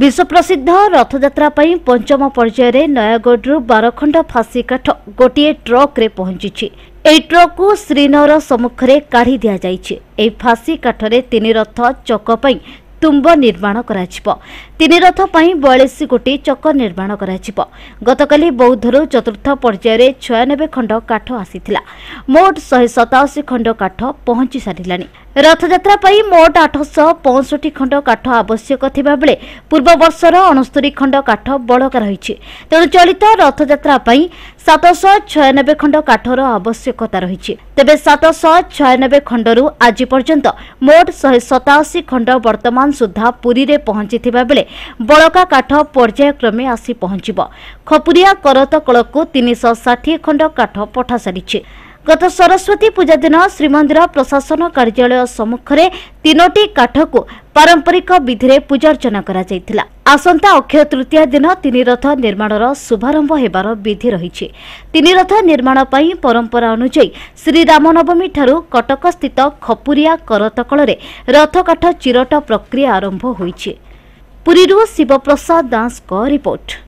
ବିଶ୍ୱପ୍ରସିଦ୍ଧ ରଥଯାତ୍ରା ପାଇଁ ପଞ୍ଚମ ପର୍ଯ୍ୟାୟରେ ନୟାଗଡ଼ରୁ ବାରଖଣ୍ଡ ଫାଶୀ କାଠ ଗୋଟିଏ ଟ୍ରକ୍ରେ ପହଞ୍ଚିଛି ଏହି ଟ୍ରକ୍କୁ ଶ୍ରୀନଗର ସମ୍ମୁଖରେ କାଢ଼ି ଦିଆଯାଇଛି ଏହି ଫାଶୀ କାଠରେ ତିନି ରଥ ଚକ ପାଇଁ ତୁମ୍ବ ନିର୍ମାଣ କରାଯିବ ତିନି ରଥ ପାଇଁ ବୟାଳିଶ ଗୋଟି ଚକ ନିର୍ମାଣ କରାଯିବ ଗତକାଲି ବୌଦ୍ଧରୁ ଚତୁର୍ଥ ପର୍ଯ୍ୟାୟରେ ଛୟାନବେ ଖଣ୍ଡ କାଠ ଆସିଥିଲା ମୋଟ ଶହେ ସତାଅଶୀ ଖଣ୍ଡ କାଠ ପହଞ୍ଚି ସାରିଲାଣି ରଥଯାତ୍ରା ପାଇଁ ମୋଟ ଆଠଶହ ପଞ୍ଚଷଠି ଖଣ୍ଡ କାଠ ଆବଶ୍ୟକ ଥିବାବେଳେ ପୂର୍ବ ବର୍ଷର ଅଣସ୍ତରୀ ଖଣ୍ଡ କାଠ ବଳକା ରହିଛି ତେଣୁ ଚଳିତ ରଥଯାତ୍ରା ପାଇଁ ସାତଶହ ଛୟାନବେ ଖଣ୍ଡ କାଠର ଆବଶ୍ୟକତା ରହିଛି ତେବେ ସାତଶହ ଛୟାନବେ ଖଣ୍ଡରୁ ଆଜି ପର୍ଯ୍ୟନ୍ତ ମୋଟ ଶହେ ସତାଅଶୀ ଖଣ୍ଡ ବର୍ତ୍ତମାନ ସୁଦ୍ଧା ପୁରୀରେ ପହଞ୍ଚିଥିବା ବେଳେ ବଳକା କାଠ ପର୍ଯ୍ୟାୟକ୍ରମେ ଆସି ପହଞ୍ଚିବ ଖପୁରିଆ କରତକଳକୁ ତିନିଶହ ଷାଠିଏ ଖଣ୍ଡ କାଠ ପଠାସାରିଛି ଗତ ସରସ୍ୱତୀ ପୂଜା ଦିନ ଶ୍ରୀମନ୍ଦିର ପ୍ରଶାସନ କାର୍ଯ୍ୟାଳୟ ସମ୍ମୁଖରେ ତିନୋଟି କାଠକୁ ପାରମ୍ପରିକ ବିଧିରେ ପୂଜାର୍ଚ୍ଚନା କରାଯାଇଥିଲା ଆସନ୍ତା ଅକ୍ଷୟ ତୃତୀୟା ଦିନ ତିନିରଥ ନିର୍ମାଣର ଶୁଭାରମ୍ଭ ହେବାର ବିଧି ରହିଛି ତିନିରଥ ନିର୍ମାଣ ପାଇଁ ପରମ୍ପରା ଅନୁଯାୟୀ ଶ୍ରୀରାମନବମୀଠାରୁ କଟକସ୍ଥିତ ଖପୁରିଆ କରତକଳରେ ରଥକାଠ ଚିରଟ ପ୍ରକ୍ରିୟା ଆରମ୍ଭ ହୋଇଛି ପୁରୀରୁ ଶିବପ୍ରସାଦ ଦାସଙ୍କ ରିପୋର୍ଟ